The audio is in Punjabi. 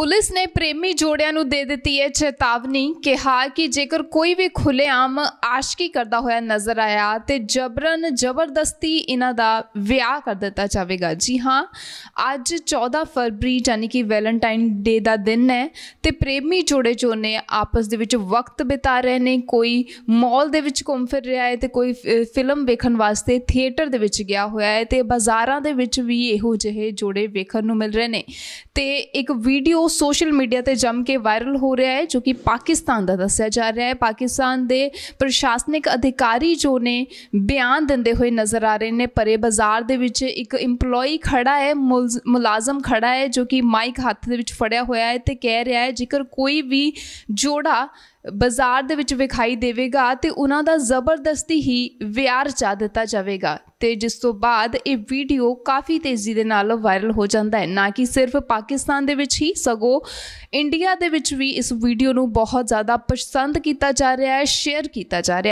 ਪੁਲਿਸ ਨੇ ਪ੍ਰੇਮੀ ਜੋੜਿਆਂ ਨੂੰ ਦੇ ਦਿੱਤੀ ਹੈ ਚੇਤਾਵਨੀ ਕਿਹਾ ਕਿ ਜੇਕਰ ਕੋਈ ਵੀ ਖੁੱਲੇਆਮ ਆਸ਼ਕੀ ਕਰਦਾ ਹੋਇਆ ਨਜ਼ਰ ਆਇਆ ਤੇ ਜਬਰਨ ਜ਼ਬਰਦਸਤੀ ਇਹਨਾਂ ਦਾ ਵਿਆਹ ਕਰ ਦਿੱਤਾ ਜਾਵੇਗਾ ਜੀ ਹਾਂ ਅੱਜ 14 ਫਰਵਰੀ ਯਾਨੀ ਕਿ ਵੈਲੈਂਟਾਈਨ ਡੇ ਦਾ ਦਿਨ ਹੈ ਤੇ ਪ੍ਰੇਮੀ ਜੋੜੇ ਜੋ ਨੇ ਆਪਸ ਦੇ ਵਿੱਚ ਵਕਤ ਬਿਤਾ ਰਹੇ ਨੇ ਕੋਈ ਮਾਲ ਦੇ ਵਿੱਚ ਘੁੰਮ ਫਿਰ ਰਿਹਾ ਹੈ ਤੇ ਕੋਈ ਫਿਲਮ ਵੇਖਣ ਵਾਸਤੇ ਥੀਏਟਰ ਦੇ ਵਿੱਚ ਗਿਆ ਹੋਇਆ ਹੈ ਤੇ ਬਾਜ਼ਾਰਾਂ ਦੇ ਵਿੱਚ ਵੀ ਇਹੋ ਜਿਹੇ ਜੋੜੇ ਵੇਖਣ ਨੂੰ ਮਿਲ ਰਹੇ ਨੇ ਤੇ ਇੱਕ ਵੀਡੀਓ ਸੋਸ਼ਲ ਮੀਡੀਆ ਤੇ ਜੰਮ ਕੇ ਵਾਇਰਲ ਹੋ ਰਿਹਾ ਹੈ ਜੋ ਕਿ ਪਾਕਿਸਤਾਨ ਦਾ ਦੱਸਿਆ ਜਾ ਰਿਹਾ ਹੈ ਪਾਕਿਸਤਾਨ ਦੇ ਪ੍ਰਸ਼ਾਸਨਿਕ ਅਧਿਕਾਰੀ ਜੋ ਨੇ ਬਿਆਨ ਦਿੰਦੇ ਹੋਏ ਨਜ਼ਰ ਆ ਰਹੇ ਨੇ ਪਰੇ ਬਾਜ਼ਾਰ ਦੇ ਵਿੱਚ ਇੱਕ EMPLOYE ਖੜਾ ਹੈ ਮੁਲਾਜ਼ਮ ਖੜਾ ਹੈ ਜੋ ਕਿ ਮਾਈਕ ਹੱਥ ਦੇ ਵਿੱਚ ਫੜਿਆ ਹੋਇਆ ਹੈ ਤੇ ਕਹਿ ਰਿਹਾ ਹੈ ਜੇਕਰ ਕੋਈ ਵੀ ਜੋੜਾ ਬਾਜ਼ਾਰ ਦੇ ਵਿੱਚ ਵਿਖਾਈ ਦੇਵੇਗਾ ਤੇ ਉਹਨਾਂ ਦਾ ਜ਼ਬਰਦਸਤੀ ਹੀ ਵਿਆਹ ਰਚਾ ਦਿੱਤਾ ਜਾਵੇਗਾ ਤੇ ਜਿਸ ਤੋਂ ਬਾਅਦ ਇਹ ਵੀਡੀਓ ਕਾਫੀ ਤੇਜ਼ੀ ਦੇ ਨਾਲ ਵਾਇਰਲ ਹੋ ਜਾਂਦਾ ਹੈ ਨਾ ਕਿ ਸਿਰਫ ਪਾਕਿਸਤਾਨ ਦੇ ਵਿੱਚ ਹੀ ਸਗ ਸਗੋ ਇੰਡੀਆ ਦੇ ਵਿੱਚ ਵੀ ਇਸ ਵੀਡੀਓ ਨੂੰ ਬਹੁਤ ਜ਼ਿਆਦਾ ਪਸੰਦ ਕੀਤਾ ਜਾ ਰਿਹਾ ਹੈ ਸ਼ੇਅਰ ਕੀਤਾ ਜਾ ਰਿਹਾ